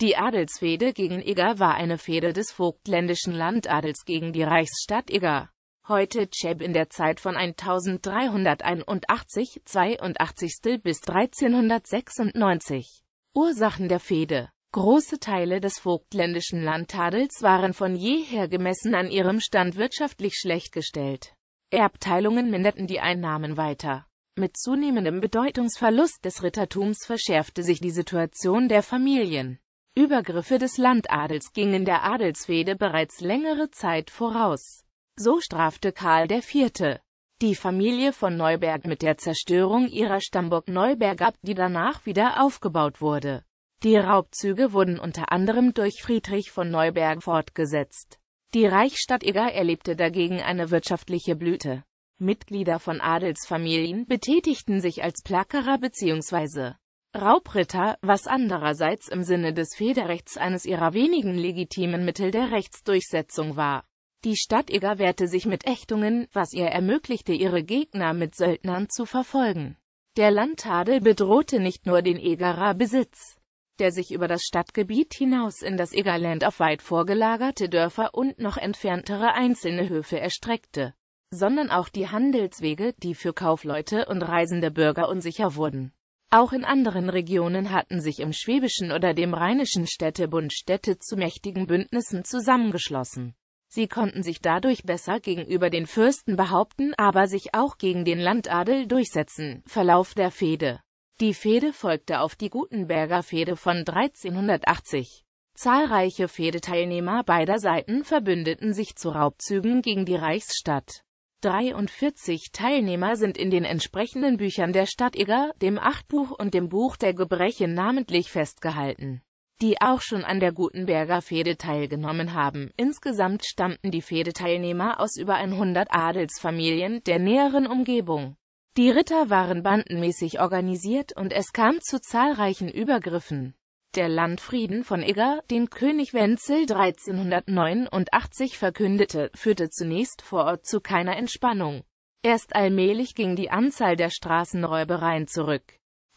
Die Adelsfehde gegen Eger war eine Fehde des vogtländischen Landadels gegen die Reichsstadt Eger. Heute Tscheb in der Zeit von 1381, 82. bis 1396. Ursachen der Fehde Große Teile des vogtländischen Landadels waren von jeher gemessen an ihrem Stand wirtschaftlich schlecht gestellt. Erbteilungen minderten die Einnahmen weiter. Mit zunehmendem Bedeutungsverlust des Rittertums verschärfte sich die Situation der Familien. Übergriffe des Landadels gingen der Adelsfehde bereits längere Zeit voraus. So strafte Karl IV. die Familie von Neuberg mit der Zerstörung ihrer Stammburg Neuberg ab, die danach wieder aufgebaut wurde. Die Raubzüge wurden unter anderem durch Friedrich von Neuberg fortgesetzt. Die Reichsstadt Eger erlebte dagegen eine wirtschaftliche Blüte. Mitglieder von Adelsfamilien betätigten sich als Plackerer bzw. Raubritter, was andererseits im Sinne des Federrechts eines ihrer wenigen legitimen Mittel der Rechtsdurchsetzung war. Die Stadt Eger wehrte sich mit Ächtungen, was ihr ermöglichte, ihre Gegner mit Söldnern zu verfolgen. Der Landtadel bedrohte nicht nur den Egerer Besitz, der sich über das Stadtgebiet hinaus in das Egerland auf weit vorgelagerte Dörfer und noch entferntere einzelne Höfe erstreckte, sondern auch die Handelswege, die für Kaufleute und reisende Bürger unsicher wurden. Auch in anderen Regionen hatten sich im schwäbischen oder dem rheinischen Städtebund Städte zu mächtigen Bündnissen zusammengeschlossen. Sie konnten sich dadurch besser gegenüber den Fürsten behaupten, aber sich auch gegen den Landadel durchsetzen. Verlauf der Fehde Die Fehde folgte auf die Gutenberger Fehde von 1380. Zahlreiche Fehdeteilnehmer beider Seiten verbündeten sich zu Raubzügen gegen die Reichsstadt. 43 Teilnehmer sind in den entsprechenden Büchern der Stadt Stadtiger, dem Achtbuch und dem Buch der Gebrechen namentlich festgehalten, die auch schon an der Gutenberger Fehde teilgenommen haben. Insgesamt stammten die Fehdeteilnehmer aus über 100 Adelsfamilien der näheren Umgebung. Die Ritter waren bandenmäßig organisiert und es kam zu zahlreichen Übergriffen der Landfrieden von Eger, den König Wenzel 1389 verkündete, führte zunächst vor Ort zu keiner Entspannung. Erst allmählich ging die Anzahl der Straßenräubereien zurück.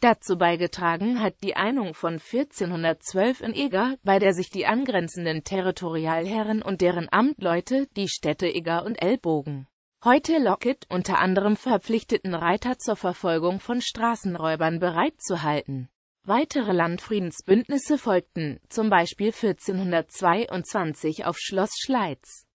Dazu beigetragen hat die Einung von 1412 in Eger, bei der sich die angrenzenden Territorialherren und deren Amtleute, die Städte Eger und Ellbogen, heute Locket unter anderem verpflichteten Reiter zur Verfolgung von Straßenräubern bereitzuhalten. Weitere Landfriedensbündnisse folgten, zum Beispiel 1422 auf Schloss Schleiz.